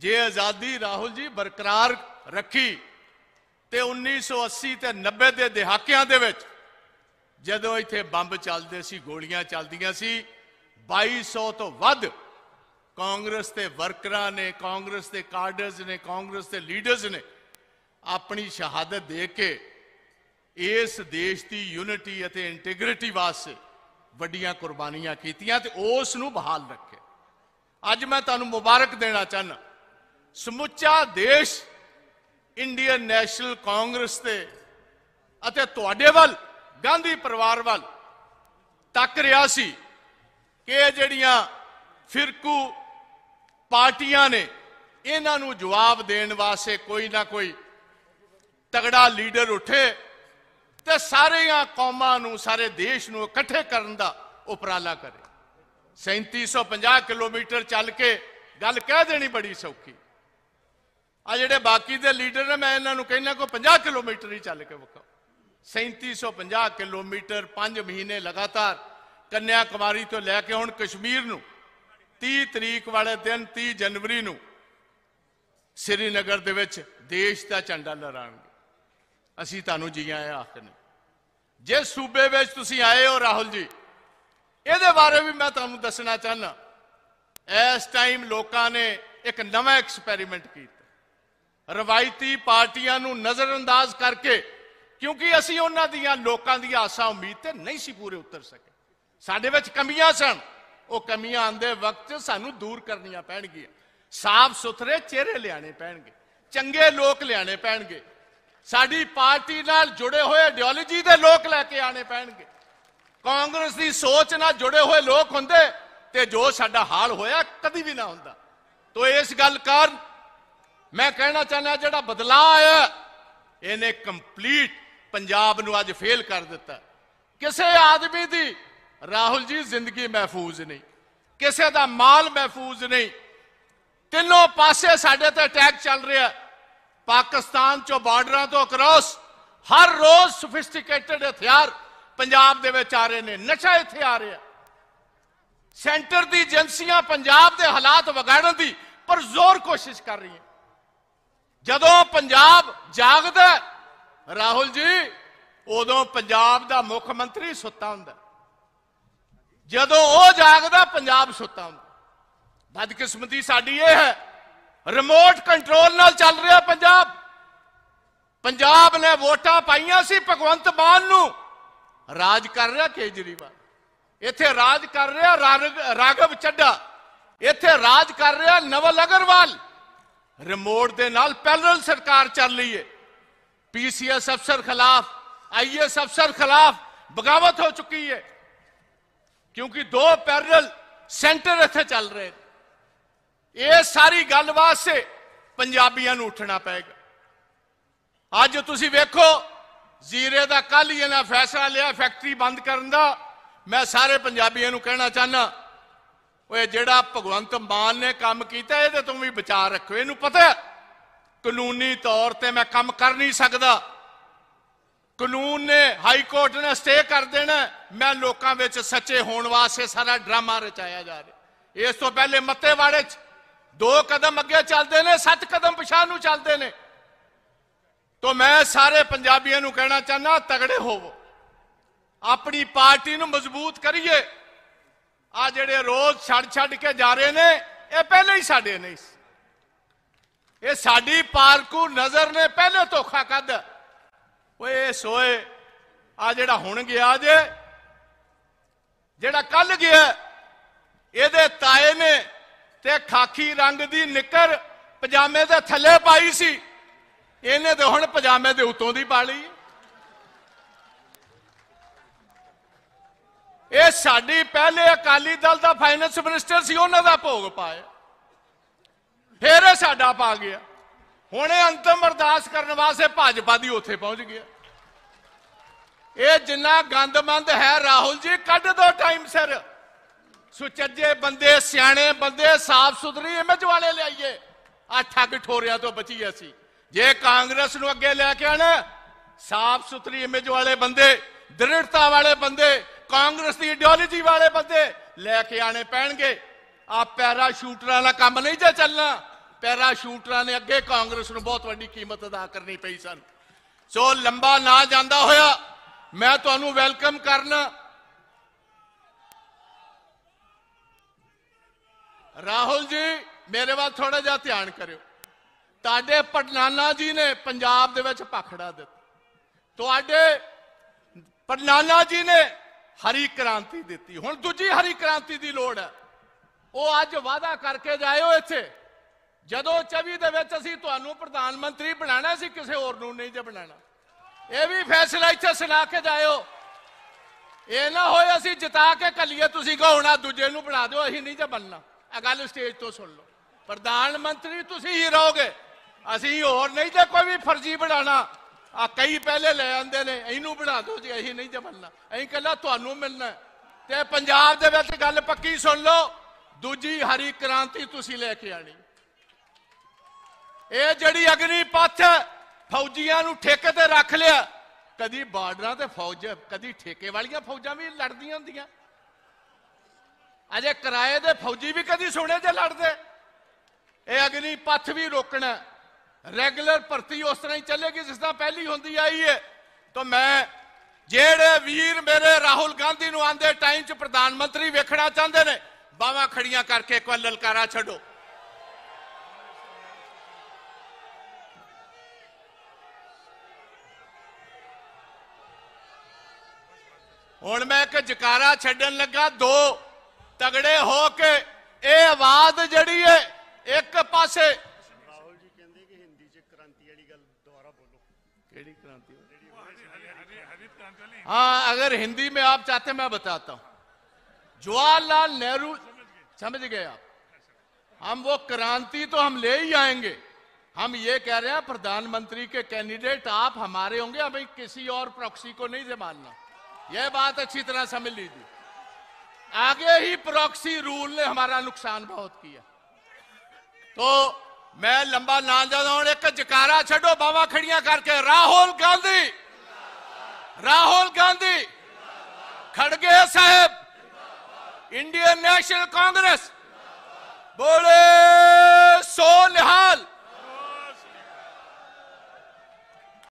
ਜੇ ਆਜ਼ਾਦੀ ਰਾਹੁਲ ਜੀ ਬਰਕਰਾਰ ਰੱਖੀ ਤੇ 1980 ਤੇ 90 ਦੇ ਦਹਾਕਿਆਂ ਦੇ ਵਿੱਚ ਜਦੋਂ ਇੱਥੇ ਬੰਬ ਚੱਲਦੇ ਸੀ ਗੋਲੀਆਂ ਚੱਲਦੀਆਂ ਸੀ 2200 ਤੋਂ ਵੱਧ ਕਾਂਗਰਸ ਤੇ ਵਰਕਰਾਂ ਨੇ ਕਾਂਗਰਸ ਦੇ ਕਾਰਡਰਸ ਨੇ ਕਾਂਗਰਸ ਦੇ ਲੀਡਰਸ ਨੇ ਆਪਣੀ ਸ਼ਹਾਦਤ ਦੇ ਕੇ ਇਸ ਦੇਸ਼ ਦੀ ਯੂਨਿਟੀ ਅਤੇ ਇੰਟੀਗ੍ਰਿਟੀ ਵਾਸਤੇ ਵੱਡੀਆਂ ਕੁਰਬਾਨੀਆਂ ਕੀਤੀਆਂ ਤੇ ਉਸ ਨੂੰ ਬਹਾਲ ਰੱਖਿਆ ਅੱਜ ਮੈਂ ਤੁਹਾਨੂੰ ਮੁਬਾਰਕ ਦੇਣਾ ਚਾਹਨਾ ਸਮੁੱਚਾ ਦੇਸ਼ ਇੰਡੀਅਨ ਨੈਸ਼ਨਲ ਕਾਂਗਰਸ ਤੇ ਅਤੇ ਤੁਹਾਡੇ ਵੱਲ ਗਾਂਧੀ ਪਰਿਵਾਰ ਵੱਲ ਤੱਕ ਰਿਹਾ ਸੀ ਕਿ ਇਹ ਜਿਹੜੀਆਂ ਫਿਰਕੂ ਪਾਰਟੀਆਂ ਨੇ ਇਹਨਾਂ ਨੂੰ ਜਵਾਬ ਦੇਣ ਵਾਸਤੇ ਕੋਈ ਨਾ ਕੋਈ ਤਗੜਾ ਲੀਡਰ ਉੱਠੇ ਤੇ ਸਾਰੀਆਂ ਕੌਮਾਂ ਨੂੰ ਸਾਰੇ ਦੇਸ਼ ਨੂੰ ਇਕੱਠੇ ਕਰਨ ਦਾ ਉਪਰਾਲਾ ਕਰੇ 3750 ਕਿਲੋਮੀਟਰ ਚੱਲ ਕੇ ਗੱਲ ਕਹਿ ਦੇਣੀ ਬੜੀ ਸੌਖੀ ਆ ਜਿਹੜੇ ਬਾਕੀ ਦੇ ਲੀਡਰ ਨੇ ਮੈਂ ਇਹਨਾਂ ਨੂੰ ਕਹਿਣਾ ਕੋ 50 ਕਿਲੋਮੀਟਰ ਹੀ ਚੱਲ ਕੇ ਵਿਖਾਓ 3750 ਕਿਲੋਮੀਟਰ 5 ਮਹੀਨੇ ਲਗਾਤਾਰ ਕੰਨਿਆ ਕੁਮਾਰੀ ਤੋਂ ਲੈ ਕੇ ਹੁਣ ਕਸ਼ਮੀਰ ਨੂੰ 30 ਤਰੀਕ ਵਾਲੇ ਦਿਨ 30 ਜਨਵਰੀ ਨੂੰ ਸ੍ਰੀਨਗਰ ਦੇ ਵਿੱਚ ਦੇਸ਼ ਦਾ ਝੰਡਾ ਲਹਿਰਾਣਗੇ ਅਸੀਂ ਤੁਹਾਨੂੰ ਜੀ ਆਇਆ ਆਖਨੇ ਜੇ ਸੂਬੇ ਵਿੱਚ ਤੁਸੀਂ ਆਏ ਹੋ ਰਾਹੁਲ ਜੀ ਇਹਦੇ ਬਾਰੇ ਵੀ ਮੈਂ ਤੁਹਾਨੂੰ ਦੱਸਣਾ ਚਾਹਨਾ ਇਸ ਟਾਈਮ ਲੋਕਾਂ ਨੇ ਇੱਕ ਨਵਾਂ ਐਕਸਪੈਰੀਮੈਂਟ ਕੀਤਾ ਰਵਾਇਤੀ ਪਾਰਟੀਆਂ ਨੂੰ ਨਜ਼ਰਅੰਦਾਜ਼ ਕਰਕੇ ਕਿਉਂਕਿ ਅਸੀਂ ਉਹਨਾਂ ਦੀਆਂ ਲੋਕਾਂ ਦੀਆਂ ਆਸਾਂ ਉਮੀਦ ਤੇ ਨਹੀਂ ਸੀ ਪੂਰੇ ਉਤਰ ਸਕੇ ਸਾਡੇ ਵਿੱਚ ਕਮੀਆਂ ਸਨ ਉਹ ਕਮੀਆਂ ਆਂਦੇ ਵਕਤ ਸਾਨੂੰ ਦੂਰ ਕਰਨੀਆਂ ਪੈਣਗੀਆਂ ਸਾਫ਼ ਸੁਥਰੇ ਚਿਹਰੇ ਲਿਆਣੇ ਪੈਣਗੇ ਚੰਗੇ ਲੋਕ ਲਿਆਣੇ ਪੈਣਗੇ ਸਾਡੀ ਪਾਰਟੀ ਨਾਲ ਜੁੜੇ ਹੋਏ ਆਈਡੀਓਲੋਜੀ ਦੇ ਲੋਕ ਲੈ ਕੇ ਆਣੇ ਪੈਣਗੇ ਕਾਂਗਰਸ ਦੀ ਸੋਚ ਨਾਲ ਜੁੜੇ ਹੋਏ ਲੋਕ ਹੁੰਦੇ ਤੇ ਜੋ ਸਾਡਾ ਹਾਲ ਹੋਇਆ ਕਦੀ ਵੀ ਨਾ ਹੁੰਦਾ ਤੋਂ ਇਸ ਗੱਲ ਕਾਰਨ ਮੈਂ ਕਹਿਣਾ ਚਾਹੁੰਦਾ ਜਿਹੜਾ ਬਦਲਾਅ ਆਇਆ ਇਹਨੇ ਕੰਪਲੀਟ ਪੰਜਾਬ ਨੂੰ ਅੱਜ ਫੇਲ ਕਰ ਦਿੱਤਾ ਕਿਸੇ ਆਦਮੀ ਦੀ ਰਾਹੁਲ ਜੀ ਜ਼ਿੰਦਗੀ ਮਹਿਫੂਜ਼ ਨਹੀਂ ਕਿਸੇ ਦਾ ਮਾਲ ਮਹਿਫੂਜ਼ ਨਹੀਂ ਤਿੰਨੋਂ ਪਾਸੇ ਸਾਡੇ ਤੇ ਅਟੈਕ ਚੱਲ ਰਿਹਾ ਪਾਕਿਸਤਾਨ ਚੋਂ ਬਾਰਡਰਾਂ ਤੋਂ ਕ੍ਰਾਸ ਹਰ ਰੋਜ਼ ਸੋਫਿਸਟੀਕੇਟਿਡ ਹਥਿਆਰ ਪੰਜਾਬ ਦੇ ਵਿੱਚ ਆ ਰਹੇ ਨੇ ਨਸ਼ਾ ਇੱਥੇ ਆ ਰਿਹਾ ਸੈਂਟਰ ਦੀ ਏਜੰਸੀਆਂ ਪੰਜਾਬ ਦੇ ਹਾਲਾਤ ਵਿਗਾੜਨ ਦੀ ਪਰ ਜ਼ੋਰ ਕੋਸ਼ਿਸ਼ ਕਰ ਰਹੀਆਂ ਜਦੋਂ ਪੰਜਾਬ ਜਾਗਦਾ ਰਾਹੁਲ ਜੀ ਉਦੋਂ ਪੰਜਾਬ ਦਾ ਮੁੱਖ ਮੰਤਰੀ ਸੁੱਤਾ ਹੁੰਦਾ ਜਦੋਂ ਉਹ ਜਾਗਦਾ ਪੰਜਾਬ ਸੁੱਤਾ ਹੁੰਦਾ ਕਿਸਮਤੀ ਸਾਡੀ ਇਹ ਹੈ ਰਿਮੋਟ ਕੰਟਰੋਲ ਨਾਲ ਚੱਲ ਰਿਹਾ ਪੰਜਾਬ ਪੰਜਾਬ ਨੇ ਵੋਟਾਂ ਪਾਈਆਂ ਸੀ ਭਗਵੰਤ ਮਾਨ ਨੂੰ ਰਾਜ ਕਰ ਰਿਹਾ ਕੇਜਰੀਵਾਲ ਇੱਥੇ ਰਾਜ ਕਰ ਰਿਹਾ ਰਾਗਵ ਚੱਡਾ ਇੱਥੇ ਰਾਜ ਕਰ ਰਿਹਾ ਨਵਲ ਅਗਰਵਾਲ ਰਿਮੋਟ ਦੇ ਨਾਲ ਪੈਰਲਲ ਸਰਕਾਰ ਚੱਲ ਰਹੀ ਹੈ ਪੀਸੀਐਸ ਅਫਸਰ ਖਿਲਾਫ ਆਈਐਸ ਅਫਸਰ ਖਿਲਾਫ ਬਗਾਵਤ ਹੋ ਚੁੱਕੀ ਹੈ ਕਿਉਂਕਿ ਦੋ ਪੈਰਲਲ ਸੈਂਟਰ ਇੱਥੇ ਚੱਲ ਰਹੇ ਇਹ ਸਾਰੀ ਗੱਲਬਾਤ ਸੇ ਪੰਜਾਬੀਆਂ ਨੂੰ ਉੱਠਣਾ ਪਏਗਾ ਅੱਜ ਤੁਸੀਂ ਵੇਖੋ ਜ਼ੀਰੇ ਦਾ ਕੱਲ ਹੀ ਇਹਨਾਂ ਫੈਸਲਾ ਲਿਆ ਫੈਕਟਰੀ ਬੰਦ ਕਰਨ ਦਾ ਮੈਂ ਸਾਰੇ ਪੰਜਾਬੀਆਂ ਨੂੰ ਕਹਿਣਾ ਚਾਹਨਾ ਓਏ ਜਿਹੜਾ ਭਗਵੰਤ ਮਾਨ ਨੇ ਕੰਮ ਕੀਤਾ ਇਹਦੇ ਤੋਂ ਵੀ ਵਿਚਾਰ ਰੱਖੋ ਇਹਨੂੰ ਪਤਾ ਕਾਨੂੰਨੀ ਤੌਰ ਤੇ ਮੈਂ ਕੰਮ ਕਰ ਨਹੀਂ ਸਕਦਾ ਕਾਨੂੰਨ ਨੇ ਹਾਈ ਕੋਰਟ ਨੇ ਸਟੇ ਕਰ ਦੇਣਾ ਮੈਂ ਲੋਕਾਂ ਵਿੱਚ ਸੱਚੇ ਹੋਣ ਵਾਸਤੇ ਸਾਰਾ ਡਰਾਮਾ ਰਚਾਇਆ ਜਾ ਰਿਹਾ ਇਸ ਤੋਂ ਪਹਿਲੇ ਮੱਤੇਵਾੜੇ 'ਚ ਦੋ ਕਦਮ ਅੱਗੇ ਚੱਲਦੇ ਨੇ ਸੱਤ ਕਦਮ ਪਿਛਾਂ ਨੂੰ ਚੱਲਦੇ ਨੇ ਤੋਂ ਮੈਂ ਸਾਰੇ ਪੰਜਾਬੀਆਂ ਨੂੰ ਕਹਿਣਾ ਚਾਹਨਾ ਤਗੜੇ ਹੋਵੋ ਆਪਣੀ ਪਾਰਟੀ ਨੂੰ ਮਜ਼ਬੂਤ ਕਰੀਏ ਆ ਜਿਹੜੇ ਰੋਜ਼ ਛੱਡ ਛੱਡ ਕੇ ਜਾ ਰਹੇ ਨੇ ਇਹ ਪਹਿਲੇ ਹੀ ਸਾਡੇ ਨਹੀਂ ਇਹ ਸਾਡੀ ਪਾਰਕੂ ਨਜ਼ਰ ਨੇ ਪਹਿਲੇ ਧੋਖਾ ਕੱਦ ਓਏ ਸੋਏ ਆ ਜਿਹੜਾ ਹੁਣ ਗਿਆ ਜੇ ਜਿਹੜਾ ਕੱਲ ਗਿਆ ਇਹਦੇ ਤਾਏ ਨੇ ਤੇ ਖਾਕੀ ਰੰਗ ਦੀ ਨਿਕਰ ਪਜਾਮੇ ਦੇ ਥੱਲੇ ਪਾਈ ਸੀ ਇਹਨੇ ਤੇ ਹੁਣ ਪਜਾਮੇ ਦੇ ਉੱਤੋਂ ਦੀ ਪਾ ਲਈ ਇਹ ਸਾਡੀ ਪਹਿਲੇ ਅਕਾਲੀ ਦਲ ਦਾ ਫਾਈਨੈਂਸ ਮਿਨਿਸਟਰ ਸੀ ਉਹਨਾਂ ਦਾ ਭੋਗ ਪਾਇਆ ਫੇਰ ਇਹ ਸਾਡਾ ਪਾ ਗਿਆ ਹੁਣ ਇਹ ਅੰਤਮ ਅਰਦਾਸ ਕਰਨ ਵਾਸਤੇ ਭਾਜਪਾ ਦੀ ਉੱਥੇ ਪਹੁੰਚ ਗਿਆ ਇਹ ਜਿੰਨਾ ਗੰਦਮੰਦ ਹੈ ਰਾਹੁਲ ਜੀ ਕੱਢ ਦੋ ਟਾਈਮ ਸਿਰ ਸੁਚੱਜੇ ਬੰਦੇ ਸਿਆਣੇ ਬੰਦੇ ਸਾਫ ਸੁਥਰੀ ਇਮੇਜ ਵਾਲੇ ਲਿਆਈਏ ਆ ਠੱਗ ਠੋਰਿਆ ਤੋਂ ਬਚੀ ਅਸੀਂ ਜੇ ਕਾਂਗਰਸ ਨੂੰ ਅੱਗੇ ਲੈ ਕੇ ਆਣਾ ਸਾਫ ਸੁਥਰੀ ਇਮੇਜ ਵਾਲੇ ਬੰਦੇ ਦ੍ਰਿੜਤਾ ਵਾਲੇ ਬੰਦੇ ਕਾਂਗਰਸ ਦੀ ਆਈਡੀਓਲੋਜੀ ਵਾਲੇ ਬੰਦੇ ਲੈ ਕੇ ਆਣੇ ਪੈਣਗੇ ਆ ਪੈਰਾ ਸ਼ੂਟਰਾਂ ਦਾ ਕੰਮ ਨਹੀਂ ਜੇ ਚੱਲਣਾ ਪੈਰਾ ਸ਼ੂਟਰਾਂ ਨੇ ਅੱਗੇ ਕਾਂਗਰਸ ਨੂੰ ਬਹੁਤ ਵੱਡੀ ਕੀਮਤ ਅਦਾ ਕਰਨੀ ਪਈ ਸਨ ਸੋ ਲੰਬਾ ਨਾ ਜਾਂਦਾ ਹੋਇਆ ਮੈਂ ਤੁਹਾਨੂੰ ਵੈਲਕਮ ਕਰਨਾ ਰਾਹੁਲ ਜੀ ਮੇਰੇ ਵੱਲ ਥੋੜਾ ਜਿਹਾ ਧਿਆਨ ਕਰਿਓ ਤੁਹਾਡੇ ਪਟਨਾਨਾ ਜੀ ਨੇ ਪੰਜਾਬ ਦੇ ਵਿੱਚ ਪਖੜਾ ਦਿੱਤਾ ਤੁਹਾਡੇ ਪਟਨਾਨਾ ਜੀ ਨੇ ਹਰੀ ਕ੍ਰਾਂਤੀ ਦਿੱਤੀ ਹੁਣ ਦੂਜੀ ਹਰੀ ਕ੍ਰਾਂਤੀ ਦੀ ਲੋੜ ਹੈ ਉਹ ਅੱਜ ਵਾਅਦਾ ਕਰਕੇ ਜਾਇਓ ਇੱਥੇ ਜਦੋਂ 24 ਦੇ ਵਿੱਚ ਅਸੀਂ ਤੁਹਾਨੂੰ ਪ੍ਰਧਾਨ ਮੰਤਰੀ ਬਣਾਣਾ ਸੀ ਕਿਸੇ ਹੋਰ ਨੂੰ ਨਹੀਂ ਜੇ ਬਣਾਣਾ ਇਹ ਵੀ ਫੈਸਲਾ ਇੱਥੇ ਸੁਣਾ ਕੇ ਜਾਇਓ ਇਹ ਨਾ ਹੋਏ ਅਸੀਂ ਜਿਤਾ ਕੇ ਕੱਲੀਏ ਤੁਸੀਂ ਕਹੋ ਦੂਜੇ ਨੂੰ ਬਣਾ ਦਿਓ ਅਸੀਂ ਨਹੀਂ ਜੇ ਬਣਨਾ ਇਹ ਗੱਲ ਸਟੇਜ ਤੋਂ ਸੁਣ ਲਓ ਪ੍ਰਧਾਨ ਮੰਤਰੀ ਤੁਸੀਂ ਹੀ ਰਹੋਗੇ ਅਸੀਂ ਹੋਰ ਨਹੀਂ ਤੇ ਕੋਈ ਵੀ ਫਰਜ਼ੀ ਬਣਾਣਾ ਆ ਕਈ ਪਹਿਲੇ ਲੈ ਆਂਦੇ ਨੇ ਇਹਨੂੰ ਬਣਾ ਦੋ ਜੀ ਅਸੀਂ ਨਹੀਂ ਜਮਲਣਾ ਅਸੀਂ ਕੱਲਾ ਤੁਹਾਨੂੰ ਮਿਲਣਾ ਤੇ ਪੰਜਾਬ ਦੇ ਵਿੱਚ ਗੱਲ ਪੱਕੀ ਸੁਣ ਲਓ ਦੂਜੀ ਹਰੀ ਕ੍ਰਾਂਤੀ ਤੁਸੀਂ ਲੈ ਕੇ ਆਣੀ ਇਹ ਜਿਹੜੀ ਅਗਨੀ ਪੱਥ ਫੌਜੀਆਂ ਨੂੰ ਠੇਕੇ ਤੇ ਰੱਖ ਲਿਆ ਕਦੀ ਬਾਰਡਰਾਂ ਤੇ ਫੌਜ ਕਦੀ ਠੇਕੇ ਵਾਲੀਆਂ ਫੌਜਾਂ ਵੀ ਲੜਦੀਆਂ ਹੁੰਦੀਆਂ ਅਜੇ ਕਿਰਾਏ ਦੇ ਫੌਜੀ ਵੀ ਕਦੀ ਸੁਣੇ ਤੇ ਲੜਦੇ ਇਹ ਅਗਨੀ ਪੱਥ ਵੀ ਰੋਕਣਾ रेगुलर भर्ती उस तरह ही चलेगी जिस तरह पहली होंगी आई है तो मैं जेड़े वीर मेरे राहुल गांधी आते टाइम च प्रधानमंत्री वेखना चाहते ने बाह खड़िया करके एक बार ललकारा छोड़ो हूं मैं एक जकारा छडन लगा दो तगड़े हो के आवाज जड़ी है एक पासे हाँ अगर हिंदी में आप चाहते मैं बताता हूं जवाहरलाल नेहरू समझ गए आप हम वो क्रांति तो हम ले ही आएंगे हम ये कह रहे हैं प्रधानमंत्री के कैंडिडेट आप हमारे होंगे हमें किसी और प्रॉक्सी को नहीं संभालना यह बात अच्छी तरह समझ लीजिए आगे ही प्रॉक्सी रूल ने हमारा नुकसान बहुत किया तो ਮੈਂ ਲੰਬਾ ਨਾ ਜਾਣਾ ਹੁਣ ਇੱਕ ਜਕਾਰਾ ਛੱਡੋ ਬਾਵਾ ਖੜੀਆਂ ਕਰਕੇ ਰਾਹੁਲ ਗਾਂਧੀ ਰਾਹੁਲ ਗਾਂਧੀ ਖੜਗੇ ਸਾਹਿਬ ਇੰਡੀਅਨ ਨੈਸ਼ਨਲ ਕਾਂਗਰਸ ਬੋਲੇ ਸੋ ਨਿਹਾਲ